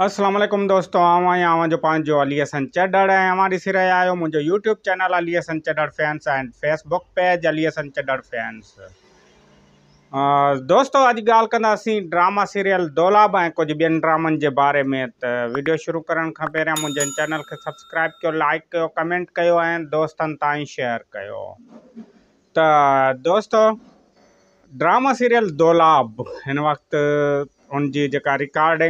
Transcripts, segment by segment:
असलम असलामेकुम दोस्तो आउंजो पंहिंजो अली हसन चडड़ ऐं ॾिसी रहिया आहियो मुंहिंजो YouTube channel Ali Hasan Chadar fans and Facebook page Ali Hasan Chadar fans दोस्तों अज गाल ड्रामा सीरियल दौलाब ए कुछ बेन ड्रामन के बारे में तो वीडियो शुरू कर खां मुझे चैनल के सब्सक्राइब कर लाइक कर कमेंट कर ऐं तेयर कर दोस्तों ड्रामा सीरियल दौलाब इन वक्त ان کی جا ریکل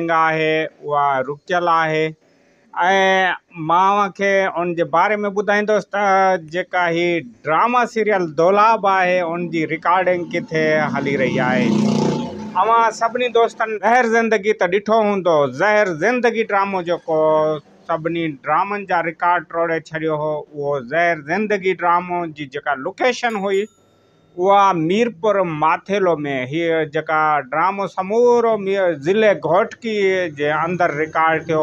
ہے ماں کے ان کے بارے میں بدائیس ڈراما سیریل دو لاب ہے ان کی ریکارڈنگ کتنے ہلی رہی ہے اینی دوست زہر زندگی تو دھٹو ہوں زہر زندگی ڈرام جو سی ڈرام کا ریکارڈ توڑے چڑھ وہ زندگی ڈراموں کی لوکیشن ہوئی میرپر ماتھیلو میں ہی جکا ڈرامو سمور میر کی جے اندر ریکارڈ تھو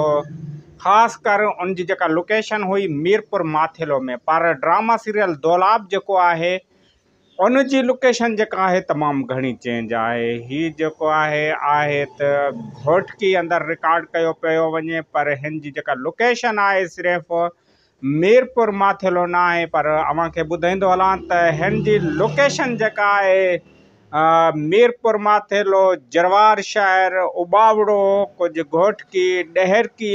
خاص کر ان جی جکا لوکیشن ہوئی میرپور ماتھیلو میں پر ڈراما سیریل دولاب جکو جو ان جی لوکیشن جکا ہے تمام گھنی چینج آئے ہی جکو آئے تو گھوٹ کی اندر ریکارڈ کیا پو وے پر ہن جی جکا لوکیشن آئے صرف میرپور ما نہ بدھائی دو لوکیشن جکا ہے میرپور ماھیلو جروار شہر اباؤڑو کچھ گھوٹکی ڈہرکی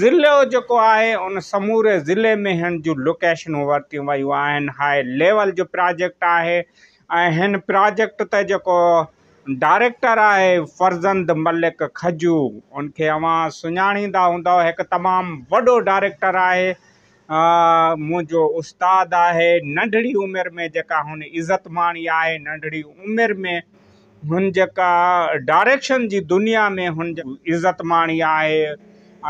ضلع ان سمورے ضلعے میں لوکیشن وت ویعن ہائی لیول جو پراجیکٹ ہے پراجیکٹ تک डायरेक्टर आहे फर्ज़ंद मलिक खजू हुनखे अवां सुञाणींदा हूंदव हिकु तमामु वॾो डायरेक्टर आहे मुंहिंजो उस्ताद आहे नंढड़ी उमिरि में जेका हुन इज़त माणी आहे नंढड़ी उमिरि में हुन जेका डाइरेक्शन जी दुनिया में हुन इज़त माणी आहे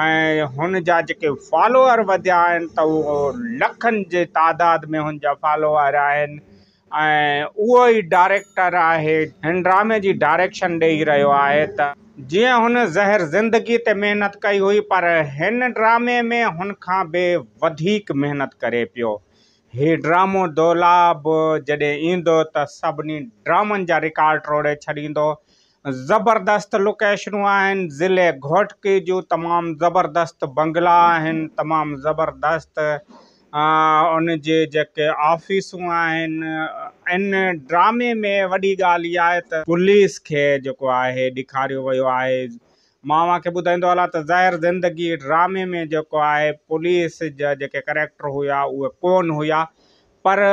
ऐं हुन जा जेके फॉलोवर वधिया आहिनि त उहो लखनि जे तइदाद में हुन जा फॉलोवर आहिनि ऐं उहो ई डाइरेक्टर आहे हिन ड्रामे जी डायरेक्शन ॾेई रहियो आहे त जीअं हुन ज़हर ज़िंदगी ते महिनत कई हुई पर हिन ड्रामे में हुनखां बि वधीक महिनत करे पियो ही ड्रामो दोलाब जॾहिं ईंदो त सभिनी ड्रामनि जा रिकॉड तोड़े छॾींदो ज़बरदस्त लोकेशनूं आहिनि ज़िले घोटकी जूं तमामु ज़बरदस्त बंगला आहिनि तमामु ज़बरदस्त उन जेके ऑफिसूं आहिनि इन ड्रामे में वॾी ॻाल्हि इहा आहे त पुलिस खे जेको आहे ॾेखारियो वियो आहे मांखे ॿुधाईंदो हलां त ज़हर ज़िंदगी ड्रामे में जेको आहे पुलिस जा जेके कैरेक्टर हुआ उहे कोनि हुआ पर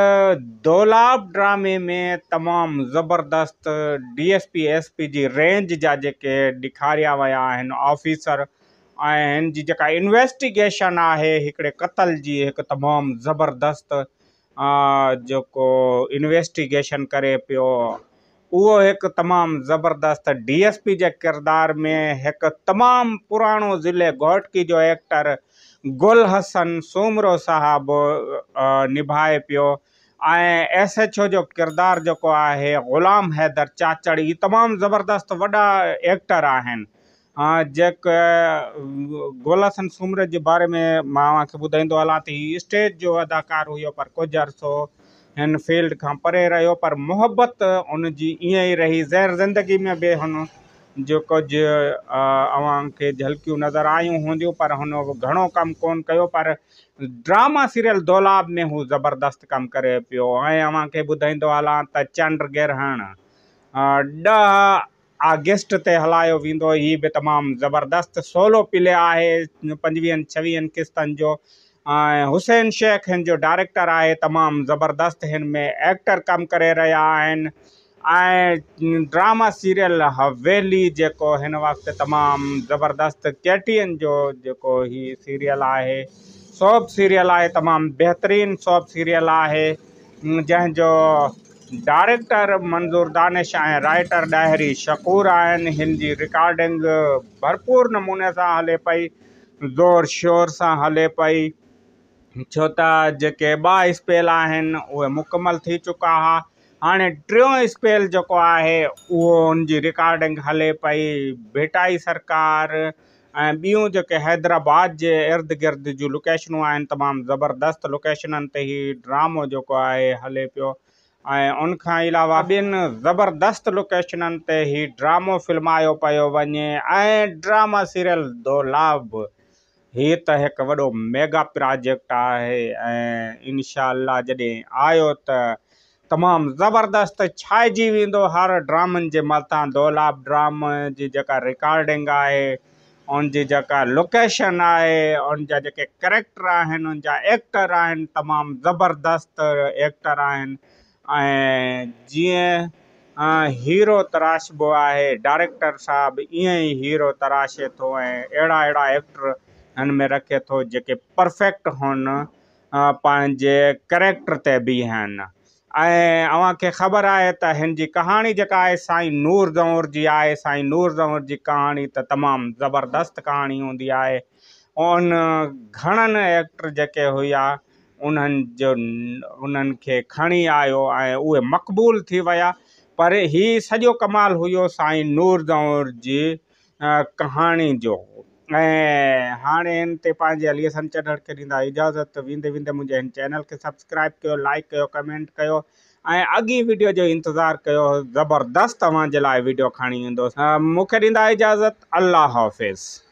दौलाब ड्रामे में तमामु ज़बरदस्त D S P S P जी रेंज जा जेके ॾेखारिया विया आहिनि ऑफिसर انوسٹیگیشن ہے قتل کی ایک تمام زبردستیگیشن کرے پی وہ ایک تمام زبردست ڈی ایس پی کردار میں ایک تمام پرانو ضلع گھوٹکی ایکٹر گل حسن سومرو صاحب نبھائے پو ایس ایچ او جو کردار جو غلام حیدر چاچڑ یہ تمام زبردست وا ایک ایکٹر ہاں جا سن سمر کے بارے میں بدھائی ہلانے یہ اسٹیج جو اداکار ہوسو ان فیلڈ کا پڑے رہی پر محبت انی زہر زندگی میں بھی ان جو کچھ اوکے جھلکی نظر آئیں ہو گھڑی کم کو ڈراما سیریل دو لاب میں وہ زبردست کم کرے پی بائی حلانا تنڈ گرہن ڈ ہلایو ویندو ہی وی تمام زبردست سولو پلے آئے حسین شیخ ہن جو ڈائریکٹر آئے تمام زبردست میں ایکٹر کم ڈراما سیریل ہویلی تمام زبردست چیٹین جو سیریل آئے سوپ سیریل آئے تمام بہترین سوپ سیریل ہے جو डायरेक्टर मंज़ूर दानिश ऐं राइटर ॾाहिरी शकूर आहिनि हिन जी रिकॉर्डिंग भरपूर नमूने सां हले पई ज़ोर शोर सां हले पई छो त जेके ॿ स्पेल आहिनि उहे मुकमल थी चुका हुआ हाणे टियों स्पेल जेको आहे उहो हुन जी रिकॉडिंग हले पई भिटाई सरकारु ऐं ॿियूं जेके हैदराबाद जे इर्द गिर्द जी लोकेशनूं आहिनि तमामु ज़बरदस्त लोकेशननि ते ई ड्रामो जेको आहे हले पियो ऐं उनखां अलावा ॿियनि ज़बरदस्त लोकेशननि ते हीउ ड्रामो फिल्मायो पियो वञे ऐं ड्रामा सीरियल दोलाब हीअ त हिकु वॾो मेगा प्रोजेक्ट आहे ऐं इनशा जॾहिं आहियो त तमामु ज़बरदस्तु छांइजी वेंदो हर ड्रामनि जे मथां दोलाब ड्राम जी जेका रिकॉर्डिंग आहे उनजी जेका लोकेशन आहे उन जा जेके कैरेक्टर आहिनि उन जा एक्टर आहिनि तमामु ज़बरदस्त एक्टर आहिनि ऐं जीअं हीरो तराशबो आहे डायरेक्टर साहिबु ईअं ई हीरो तराशे थो ऐं अहिड़ा अहिड़ा एक्टर हिन में रखे थो जेके परफेक्ट हुन पंहिंजे करेक्टर ते बिहनि ऐं अव्हांखे ख़बर आहे त हिन जी कहाणी जेका आहे साईं नूर ज़ावर जी आहे साईं नूर जावूर जी कहाणी त तमामु ज़बरदस्त कहाणी हूंदी आहे उन घणनि एक्टर जेके हुआ انی آیا مقبول تھی ویا پر یہ سجی کمال ہوئی نور جاؤں کہانی ہانے انتہے علی سن چڑھ کے اجازت ودے ودے مجھے چینل سے سبسکرائب کیا لائک کر کمینٹ کرڈیو جو انتظار کیا زبردست تاج لائے ویڈیو کھائیس منگا اجازت اللہ حافظ